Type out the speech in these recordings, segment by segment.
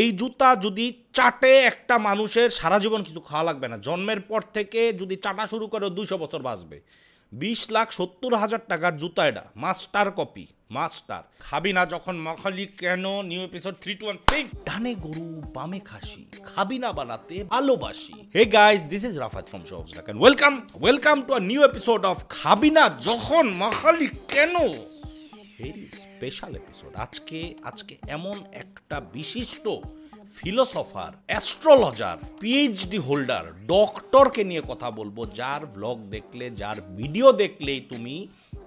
এই জুতা যদি চাটে একটা মানুষের সারা জীবন কিছু খাওয়া লাগবে না জন্মের পর থেকে যদি চাটা শুরু করে দুশো বছর বাঁচবে বিশ লাখ সত্তর হাজার টাকার জুতা এটা মাস্টার কপি মাস্টার খাবি না যখন মখালি কেন new episode three two one six ডানে গরু বামে খাসি খাবি না বানাতে ভালোবাসি hey guys this is Rafat from show welcome welcome to a new episode of খাবি না যখন মখালি কেন ভেরি স্পেশাল এপিসোড আজকে আজকে এমন একটা বিশিষ্ট ফিলোসফার অ্যাস্ট্রোলজার পিএইচডি হোল্ডার ডক্টরকে নিয়ে কথা বলবো যার ব্লগ দেখলে যার ভিডিও দেখলেই তুমি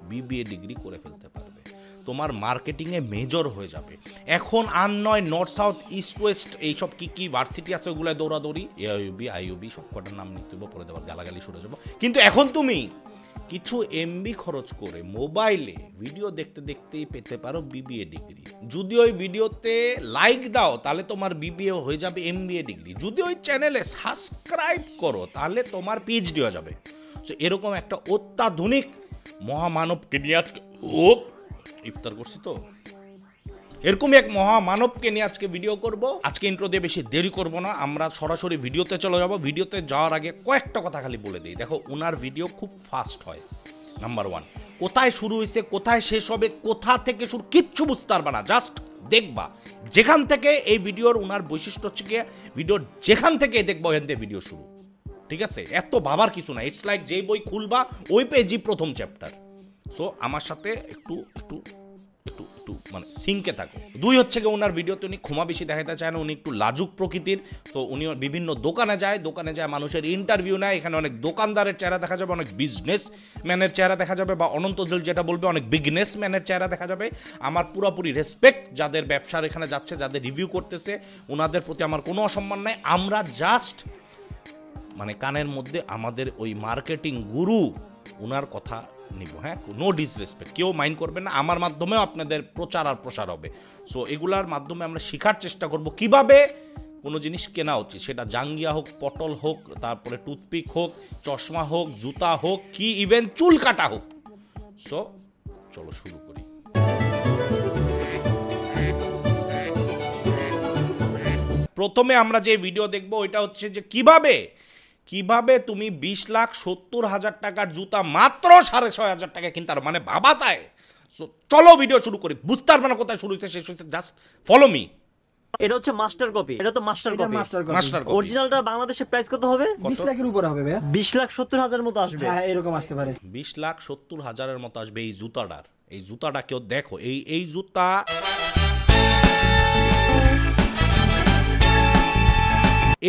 বিবিএ ডিগ্রি করে ফেলতে পারবে তোমার মার্কেটিংয়ে মেজর হয়ে যাবে এখন আর নয় নর্থ সাউথ ইস্ট ওয়েস্ট এইসব কী কী ভার্সিটি আছে ওগুলো দৌড়াদৌড়ি এআইউবি আইউবি সব কটার নাম নিতে পরে দেবার গালাগালি শুরু যাবো কিন্তু এখন তুমি কিছু এমবি খরচ করে মোবাইলে ভিডিও দেখতে দেখতেই পেতে পারো বিবিএ ডিগ্রি যদি ওই ভিডিওতে লাইক দাও তাহলে তোমার বিবিএ হয়ে যাবে এমবিএ ডিগ্রি যদি ওই চ্যানেলে সাবস্ক্রাইব করো তাহলে তোমার পিএইচডি হয়ে যাবে তো এরকম একটা অত্যাধুনিক মহামানব টেডিয়াত ও ইফতার করছি তো এরকম এক মানবকে নিয়ে আজকে ভিডিও করব আজকে ইন্ট্রো দিয়ে বেশি দেরি করব না আমরা সরাসরি ভিডিওতে চলে যাব ভিডিওতে যাওয়ার আগে কয়েকটা কথা খালি বলে দিই দেখো ওনার ভিডিও খুব ফাস্ট হয় নাম্বার ওয়ান কোথায় শুরু হয়েছে কোথায় শেষ হবে কোথা থেকে শুরু কিচ্ছু বুঝতে পারবা না জাস্ট দেখবা যেখান থেকে এই ভিডিওর ওনার বৈশিষ্ট্য হচ্ছে গিয়ে ভিডিওর যেখান থেকে দেখবা ওখান থেকে ভিডিও শুরু ঠিক আছে এত ভাবার কিছু না ইটস লাইক যেই বই খুলবা ওই পেজই প্রথম চ্যাপ্টার সো আমার সাথে একটু একটু একটু একটু মানে সিঙ্কে থাকো দুই হচ্ছে গিয়ে ওনার ভিডিওতে উনি ক্ষমা বেশি দেখাতে চায় না উনি একটু লাজুক প্রকৃতির তো উনি বিভিন্ন দোকানে যায় দোকানে যায় মানুষের ইন্টারভিউ নেয় এখানে অনেক দোকানদারের চেহারা দেখা যাবে অনেক বিজনেস ম্যানের চেহারা দেখা যাবে বা অনন্ত জল যেটা বলবে অনেক বিগনেস ম্যানের চেহারা দেখা যাবে আমার পুরোপুরি রেসপেক্ট যাদের ব্যবসার এখানে যাচ্ছে যাদের রিভিউ করতেছে ওনাদের প্রতি আমার কোনো অসম্মান নাই আমরা জাস্ট মানে কানের মধ্যে আমাদের ওই মার্কেটিং গুরু ওনার কথা নিব হ্যাঁ নো ডিসরেসপেক্ট কেউ মাইন্ড করবে না আমার মাধ্যমেও আপনাদের প্রচার আর প্রসার হবে সো এগুলার মাধ্যমে আমরা শেখার চেষ্টা করব কিভাবে কোনো জিনিস কেনা উচিত সেটা জাঙ্গিয়া হোক পটল হোক তারপরে টুথপিক হোক চশমা হোক জুতা হোক কি ইভেন চুল কাটা হোক সো চলো শুরু করি প্রথমে আমরা যে ভিডিও দেখব ওইটা হচ্ছে যে কিভাবে কিভাবে তুমি বিশ লাখ সত্তর হাজার টাকার জুতা মাত্র সাড়ে ছয় হাজার টাকা কিনতে মানে ভাবা চায় চলো ভিডিও শুরু করি বুঝতে পারবে না কোথায় শুরু হচ্ছে শেষ হচ্ছে জাস্ট ফলো মি এটা হচ্ছে মাস্টার কপি এটা তো মাস্টার কপি মাস্টার কপি অরিজিনালটা বাংলাদেশে প্রাইস কত হবে 20 লাখের উপরে হবে ভাই 20 লাখ 70 হাজার মতো আসবে হ্যাঁ এরকম আসতে পারে 20 লাখ 70 হাজারের মতো আসবে এই জুতাটার এই জুতাটা কেউ দেখো এই এই জুতা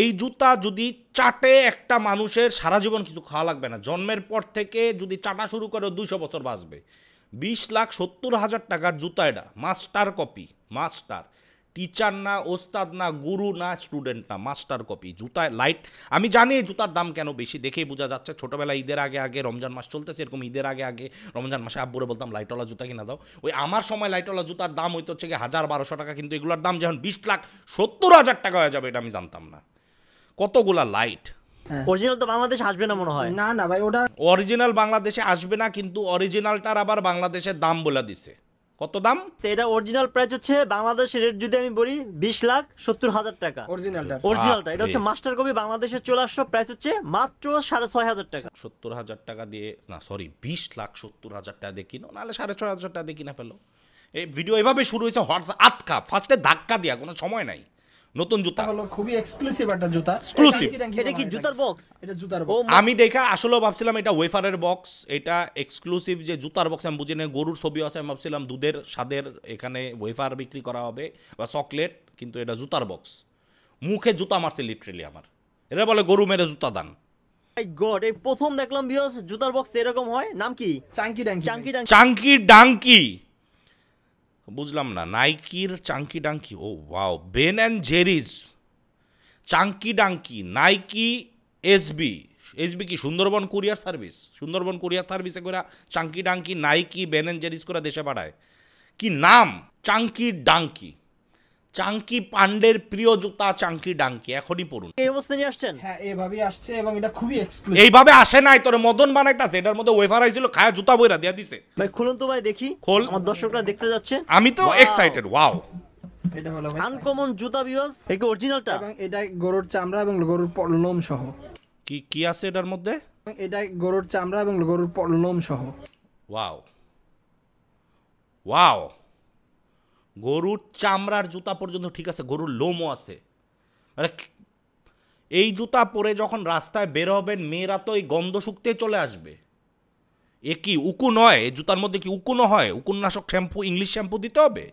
এই জুতা যদি চাটে একটা মানুষের সারা জীবন কিছু খাওয়া লাগবে না জন্মের পর থেকে যদি চাটা শুরু করে দুইশো বছর বাঁচবে বিশ লাখ সত্তর হাজার টাকার জুতা এটা মাস্টার কপি মাস্টার টিচার না ওস্তাদ না গুরু না স্টুডেন্ট না মাস্টার কপি জুতায় লাইট আমি জানি জুতার দাম কেন বেশি দেখেই বোঝা যাচ্ছে ছোটোবেলায় ঈদের আগে আগে রমজান মাস চলতেছে এরকম ঈদের আগে আগে রমজান মাসে আব্বুরে বলতাম লাইটওয়ালা জুতা কিনা দাও ওই আমার সময় লাইটওয়ালা জুতার দাম হইতে হচ্ছে কি হাজার বারোশো টাকা কিন্তু এগুলোর দাম যখন বিশ লাখ সত্তর হাজার টাকা হয়ে যাবে এটা আমি জানতাম না কতগুলা লাইট হ্যাঁ। অরিজিনাল তো বাংলাদেশ আসবে না মনে হয় না না ভাই ওটা অরিজিনাল বাংলাদেশে আসবে না কিন্তু অরিজিনালটার আবার বাংলাদেশের দাম বলে দিছে কত দাম আচ্ছা, এটা অরিজিনাল প্রাইস হচ্ছে বাংলাদেশের রেট যদি আমি বলি 20 লাখ 70 হাজার টাকা অরিজিনালটা অরিজিনালটা এটা হচ্ছে মাস্টার কপি বাংলাদেশের চলে আসলো প্রাইস হচ্ছে মাত্র হাজার টাকা 70 হাজার টাকা দিয়ে না সরি 20 লাখ 70 হাজার টাকা দিয়ে কিনো নাহলে 6500 হাজার টাকা দিয়ে কিনা ফেলো এই ভিডিও এভাবে শুরু হয়েছে হঠাৎ আটকা ফার্স্টে ধাক্কা দেওয়া কোনো সময় নাই নতুন জুতা হলো খুবই এক্সক্লুসিভ একটা জুতা এক্সক্লুসিভ এটা কি জুতার বক্স এটা জুতার বক্স আমি দেখা আসলে ভাবছিলাম এটা ওয়েফারের বক্স এটা এক্সক্লুসিভ যে জুতার বক্স আমি বুঝিনি গরুর ছবি আছে আমি ভাবছিলাম দুধের স্বাদের এখানে ওয়েফার বিক্রি করা হবে বা চকলেট কিন্তু এটা জুতার বক্স মুখে জুতা মারছে লিটারেলি আমার এরা বলে গরু মেরে জুতা দান মাই গড এই প্রথম দেখলাম ভিউয়ার্স জুতার বক্স এরকম হয় নাম কি চাঙ্কি ডাঙ্কি চাঙ্কি ডাঙ্কি বুঝলাম না নাইকির চাঙ্কি ডাঙ্কি ও wow Ben and Jerry's chunky dunky Nike SB SB কি Sundarban courier service Sundarban courier সার্ভিসে করে chunky dunky Nike Ben and Jerry's করে দেশে পাঠায় কি নাম চাঙ্কি ডাঙ্কি চাঙ্কি পান্ডের প্রিয় জুতা চাঙ্কি ডাঙ্কি এখনই পড়ুন এই অবস্থা নিয়ে আসছেন হ্যাঁ এইভাবেই আসছে এবং এটা খুবই এক্সক্লুসিভ এইভাবে আসে নাই তোর মদন বানাইতাছে এটার মধ্যে ওয়েফার আইছিল খায়া জুতা বইরা দিয়া দিছে ভাই খুলুন তো ভাই দেখি খোল আমার দর্শকরা দেখতে যাচ্ছে আমি তো এক্সাইটেড ওয়াও এটা হলো ভাই আনকমন জুতা ভিউয়ার্স এই অরিজিনালটা এবং এটা গরুর চামড়া এবং গরুর লোম সহ কি কি আছে এটার মধ্যে এটা গরুর চামড়া এবং গরুর লোম সহ ওয়াও ওয়াও গরুর চামড়ার জুতা পর্যন্ত ঠিক আছে গরুর লোমও আছে এই জুতা পরে যখন রাস্তায় বের হবেন মেয়েরা তো এই গন্ধ শুকতে চলে আসবে এ কি উকু নয় এই জুতার মধ্যে কি উকুনও হয় উকুননাশক শ্যাম্পু ইংলিশ শ্যাম্পু দিতে হবে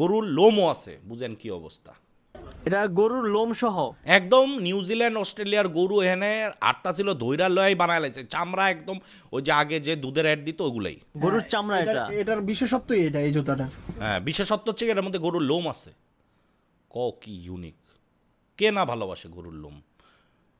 গরুর লোমও আছে বুঝেন কি অবস্থা এটা গরুর লোম সহ একদম নিউজিল্যান্ড অস্ট্রেলিয়ার গরু এখানে আটটা ছিল ধৈরা লয়াই বানায় লাইছে চামড়া একদম ওই যে আগে যে দুধের অ্যাড দিত ওগুলাই গরুর চামড়া এটা এটার বিশেষত্বই এটা এই জুতাটা হ্যাঁ বিশেষত্ব হচ্ছে এটার মধ্যে গরুর লোম আছে ক কি ইউনিক কে না ভালোবাসে গরুর লোম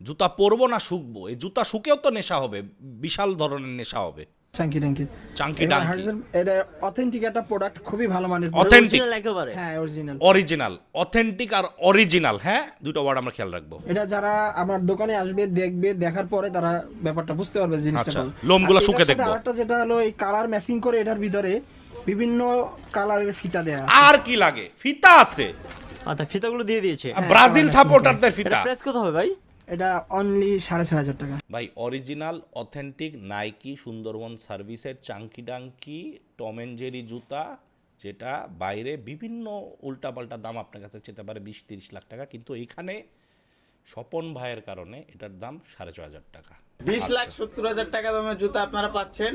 জুতা পরবো না শুকবো এই জুতা শুকেও তো নেশা হবে বিশাল ধরনের নেশা হবে চাঙ্কি ট্যাঙ্কি চাঙ্কি ট্যাঙ্কি এটা অথেন্টিক একটা প্রোডাক্ট খুবই ভালো মানের অথেন্টিক একেবারে হ্যাঁ অরিজিনাল অরিজিনাল অথেন্টিক আর অরিজিনাল হ্যাঁ দুটো ওয়ার্ড আমরা খেয়াল রাখবো এটা যারা আমার দোকানে আসবে দেখবে দেখার পরে তারা ব্যাপারটা বুঝতে পারবে জিনিসটা আচ্ছা, লোমগুলো শুকে দেখবো আরেকটা যেটা হলো এই কালার ম্যাচিং করে এটার ভিতরে বিভিন্ন কালারের ফিতা দেয়া আর কি লাগে ফিতা আছে আচ্ছা ফিতাগুলো দিয়ে দিয়েছে ব্রাজিল হ্যাঁ, সাপোর্টারদের হ্যাঁ, হ্যাঁ। ফিতা প্রেস কত হবে ভাই এটা অনলি সাড়ে ছয় হাজার টাকা ভাই অরিজিনাল অথেন্টিক নাইকি সুন্দরবন সার্ভিসের চাঙ্কি ডাঙ্কি টম জেরি জুতা যেটা বাইরে বিভিন্ন উল্টাপাল্টা দাম আপনার কাছে যেতে পারে বিশ তিরিশ লাখ টাকা কিন্তু এখানে স্বপন ভাইয়ের কারণে এটার দাম সাড়ে ছ হাজার টাকা বিশ লাখ আচ্ছা। সত্তর হাজার টাকা দামের জুতা আপনারা পাচ্ছেন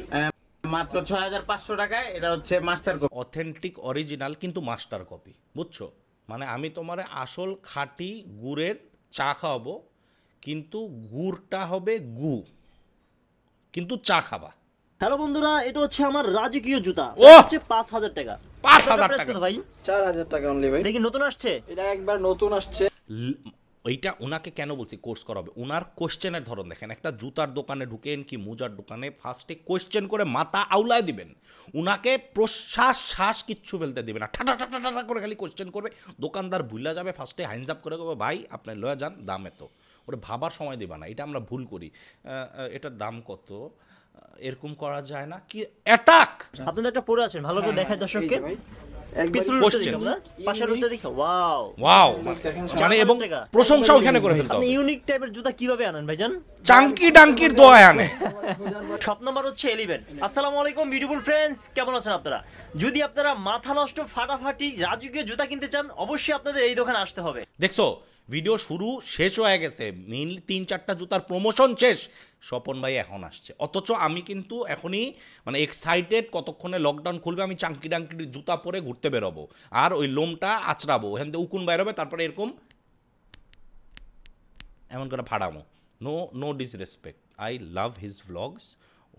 মাত্র ছয় হাজার পাঁচশো টাকায় এটা হচ্ছে মাস্টার কপি অথেন্টিক অরিজিনাল কিন্তু মাস্টার কপি বুঝছো মানে আমি তোমার আসল খাঁটি গুড়ের চা খাওয়াবো কিন্তু গুড়টা হবে গু কিন্তু চা খাবা হ্যালো বন্ধুরা এটা হচ্ছে আমার রাজকীয় জুতা হচ্ছে পাঁচ হাজার টাকা পাঁচ হাজার টাকা ভাই চার হাজার টাকা অনলি ভাই দেখি নতুন আসছে এটা একবার নতুন আসছে এইটা ওনাকে কেন বলছি কোর্স করাবে ওনার কোশ্চেনের ধরন দেখেন একটা জুতার দোকানে ঢুকেন কি মোজার দোকানে ফার্স্টে কোশ্চেন করে মাথা আউলায় দিবেন ওনাকে প্রশ্বাস শ্বাস কিচ্ছু ফেলতে দিবেন না ঠাটা ঠাটা ঠাটা করে খালি কোশ্চেন করবে দোকানদার ভুলে যাবে ফার্স্টে হাইনজাপ করে করবে ভাই আপনি লয়ে যান দাম এত ওটা ভাবার সময় দেবা না এটা আমরা ভুল করি এটার দাম কত এরকম করা যায় না কি অ্যাটাক আপনাদের একটা পড়ে আছেন ভালো করে দেখায় দর্শককে মানে যদি আপনারা মাথা নষ্ট ফাটাফাটি রাজকীয় জুতা কিনতে চান অবশ্যই আপনাদের এই দোকানে আসতে হবে দেখছো ভিডিও শুরু শেষ হয়ে গেছে মেইনলি তিন চারটা জুতার প্রমোশন শেষ স্বপন ভাই এখন আসছে অথচ আমি কিন্তু এখনই মানে এক্সাইটেড কতক্ষণে লকডাউন খুলবে আমি চাঙ্কি ডাঙ্কি জুতা পরে ঘুরতে বেরোবো আর ওই লোমটা আচড়াবো ওখান থেকে উকুন বেরোবে তারপরে এরকম এমন করে ফাড়ামো no no disrespect I love his vlogs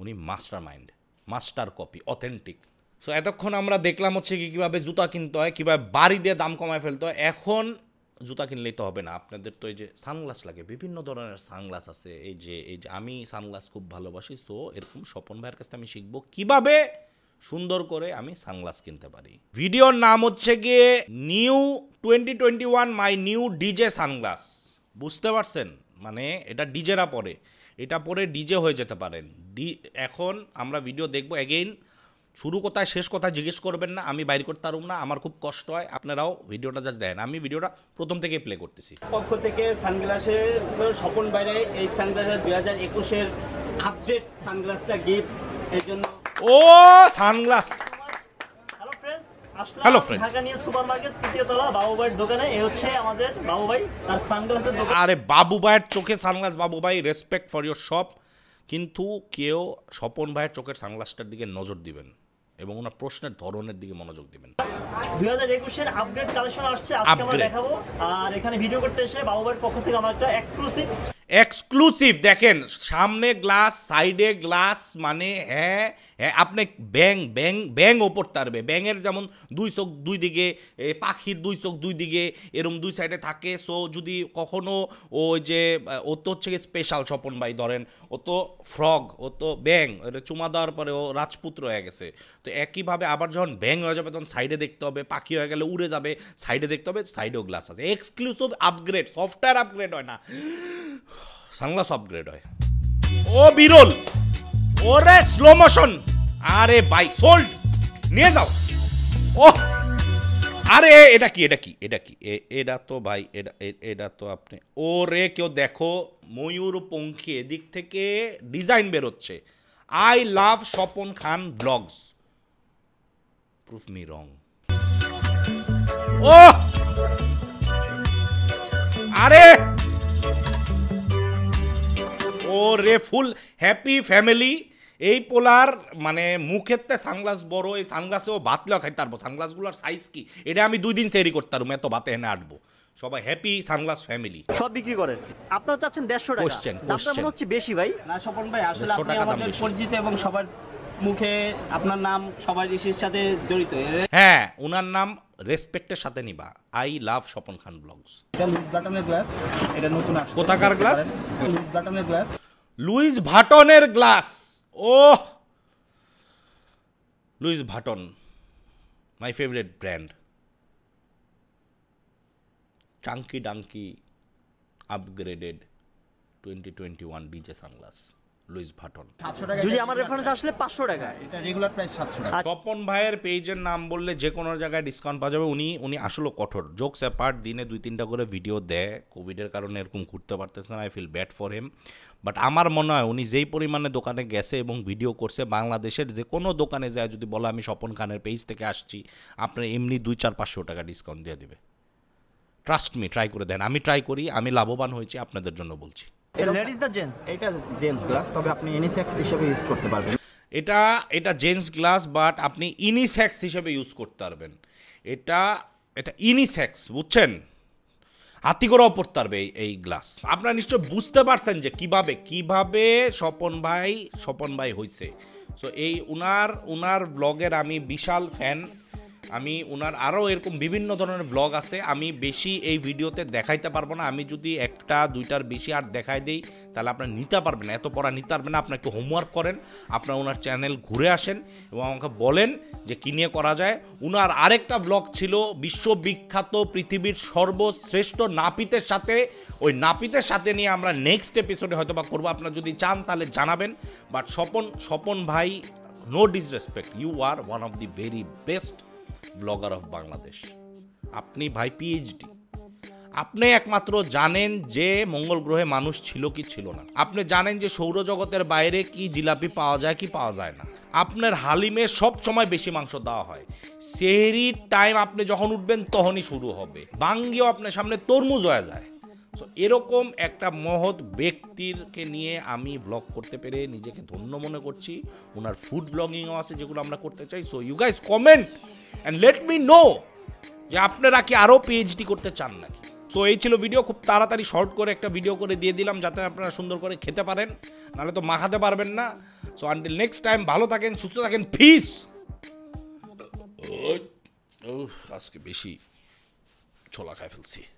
উনি master mind master copy authentic so এতক্ষণ আমরা দেখলাম হচ্ছে কি কীভাবে জুতা কিনতে হয় কীভাবে বাড়ি দিয়ে দাম কমায় ফেলতে হয় এখন জুতা কিনলেই তো হবে না আপনাদের তো এই যে সানগ্লাস লাগে বিভিন্ন ধরনের সানগ্লাস আছে এই যে এই যে আমি সানগ্লাস খুব ভালোবাসি সো এরকম স্বপন ভাইয়ের কাছে আমি শিখবো কিভাবে সুন্দর করে আমি সানগ্লাস কিনতে পারি ভিডিওর নাম হচ্ছে গিয়ে new twenty twenty one my new DJ sunglass বুঝতে পারছেন মানে এটা ডিজেরা পরে এটা পরে ডিজে হয়ে যেতে পারেন ডি এখন আমরা ভিডিও দেখবো অ্যাগেইন শুরু কোথায় শেষ কথা জিজ্ঞেস করবেন না আমি বাইর করতে পারব না আমার খুব কষ্ট হয় আপনারাও ভিডিওটা জাস্ট দেন আমি ভিডিওটা প্রথম থেকে প্লে করতেছি পক্ষ থেকে সানগ্লাসের স্বপন বাইরে এই সানগ্লাসের দুই হাজার একুশের আপডেট সানগ্লাসটা গিফট এর জন্য ও সানগ্লাস হ্যালো আরে বাবু সানগ্লাস বাবু ভাই রেসপেক্ট ফর শপ কিন্তু কেউ স্বপন ভাইয়ের চোখের সানগ্লাসটার দিকে নজর দিবেন এবং ওনার প্রশ্নের ধরনের দিকে মনোযোগ দিবেন দুই হাজার একুশের আপডেট কালেকশন আসছে আজকে আমরা দেখাবো আর এখানে ভিডিও করতে এসে বাবুবার পক্ষ থেকে আমার একটা এক্সক্লুসিভ এক্সক্লুসিভ দেখেন সামনে গ্লাস সাইডে গ্লাস মানে হ্যাঁ হ্যাঁ আপনি ব্যাং ব্যাং ব্যাং ওপর তারবে ব্যাঙের যেমন দুই চোখ দুই দিকে পাখির দুই চোখ দুই দিকে এরম দুই সাইডে থাকে সো যদি কখনও ও যে ও তো হচ্ছে স্পেশাল স্বপন ভাই ধরেন ও তো ফ্রগ ও তো ব্যাং চুমা দেওয়ার পরে ও রাজপুত্র হয়ে গেছে তো একইভাবে আবার যখন ব্যাং হয়ে যাবে তখন সাইডে দেখতে হবে পাখি হয়ে গেলে উড়ে যাবে সাইডে দেখতে হবে সাইডেও গ্লাস আছে এক্সক্লুসিভ আপগ্রেড সফটওয়্যার আপগ্রেড হয় না সানগ্লাস আপগ্রেড হয় ও বিরল ওরে স্লো মোশন আরে বাই সোল্ড নিয়ে যাও ও আরে এটা কি এটা কি এটা কি এটা তো ভাই এটা এটা তো আপনি ও রে কেউ দেখো ময়ূর পঙ্খী এদিক থেকে ডিজাইন বেরোচ্ছে I love Swapan Khan vlogs proof me wrong ও আরে রে ফুল হ্যাপি ফ্যামিলি এই পোলার মানে মুখেতে সানগ্লাস বড় এই সানগ্লাসেও লেওয়া খাইতে পারবো সানগ্লাসগুলোর সাইজ কি এটা আমি দুই দিন সেরি করতে পারবো এত ভাতে এনে আটবো সবাই হ্যাপি সানগ্লাস ফ্যামিলি সব বিক্রি করেন আপনারা চাচ্ছেন দেড়শো টাকা কোশ্চেন কোশ্চেন হচ্ছে বেশি ভাই না স্বপন ভাই আসলে আপনি পরিচিত এবং সবার মুখে আপনার নাম সবার ঋষির সাথে জড়িত হ্যাঁ ওনার নাম রেসপেক্টের সাথে নিবা I love Swapan Khan vlogs এটা লুজ বাটনের গ্লাস এটা নতুন আসছে কোথাকার গ্লাস লুজ বাটনের গ্লাস লুইস ভাটনের গ্লাস ও Louis Vuitton my favourite brand chunky dunky upgraded twenty twenty one DJ sunglass Louis Vuitton যদি আমার রেফারেন্স আসলে পাঁচশো টাকা এটা রেগুলার প্রাইস সাতশো তপন ভাইয়ের পেজের নাম বললে যে কোনো জায়গায় ডিসকাউন্ট পাওয়া যাবে উনি উনি আসলে কঠোর জোকস অ্যাপার্ট দিনে দুই তিনটা করে ভিডিও দেয় কোভিডের কারণে এরকম ঘুরতে পারতেছে না I feel bad for him but আমার মনে হয় উনি যেই পরিমাণে দোকানে গেছে এবং ভিডিও করছে বাংলাদেশের যে কোনো দোকানে যায় যদি বলা আমি স্বপন খানের পেজ থেকে আসছি আপনার এমনি দুই চার পাঁচশো টাকা ডিসকাউন্ট দিয়ে দেবে ট্রাস্ট মি ট্রাই করে দেন আমি ট্রাই করি আমি লাভবান হয়েছি আপনাদের জন্য বলছি এটা আপনি হিসেবে ইউজ করতে পারবেন এটা এটা জেন্টস গ্লাস বাট আপনি ইনিসেক্স হিসেবে ইউজ করতে পারবেন এটা এটা ইনিসেক্স বুঝছেন হাতি করেও পড়তে পারবে এই এই গ্লাস আপনারা নিশ্চয় বুঝতে পারছেন যে কিভাবে কিভাবে স্বপন ভাই স্বপন ভাই হয়েছে সো এই উনার উনার ব্লগের আমি বিশাল ফ্যান আমি ওনার আরও এরকম বিভিন্ন ধরনের ব্লগ আছে আমি বেশি এই ভিডিওতে দেখাইতে পারবো না আমি যদি একটা দুইটার বেশি আর দেখাই দিই তাহলে আপনার নিতে পারবেন এত পড়া নিতে পারবেন না আপনার একটু হোমওয়ার্ক করেন আপনার ওনার চ্যানেল ঘুরে আসেন এবং আমাকে বলেন যে কী নিয়ে করা যায় ওনার আরেকটা ব্লগ ছিল বিশ্ববিখ্যাত পৃথিবীর সর্বশ্রেষ্ঠ নাপিতের সাথে ওই নাপিতের সাথে নিয়ে আমরা নেক্সট এপিসোডে হয়তো বা করবো আপনার যদি চান তাহলে জানাবেন বাট স্বপন স্বপন ভাই no disrespect you are one of the very best blogger of Bangladesh আপনি ভাই পিএইচডি আপনি একমাত্র জানেন যে মঙ্গল গ্রহে মানুষ ছিল কি ছিল না আপনি জানেন যে সৌরজগতের বাইরে কি জিলাপি পাওয়া যায় কি পাওয়া যায় না আপনার হালিমে সব সময় বেশি মাংস দেওয়া হয় সেহরির টাইম আপনি যখন উঠবেন তখনই শুরু হবে বাঙ্গিও আপনার সামনে তরমুজ হয়ে যায় তো এরকম একটা মহৎ ব্যক্তিরকে নিয়ে আমি ব্লগ করতে পেরে নিজেকে ধন্য মনে করছি ওনার ফুড ব্লগিংও আছে যেগুলো আমরা করতে চাই so you guys comment and let me know যে আপনারা কি আরও পিএইচডি করতে চান নাকি সো এই ছিল ভিডিও খুব তাড়াতাড়ি শর্ট করে একটা ভিডিও করে দিয়ে দিলাম যাতে আপনারা সুন্দর করে খেতে পারেন নাহলে তো মাখাতে পারবেন না সো আনটিল নেক্সট টাইম ভালো থাকেন সুস্থ থাকেন ফিস আজকে বেশি ছোলা খাই ফেলছি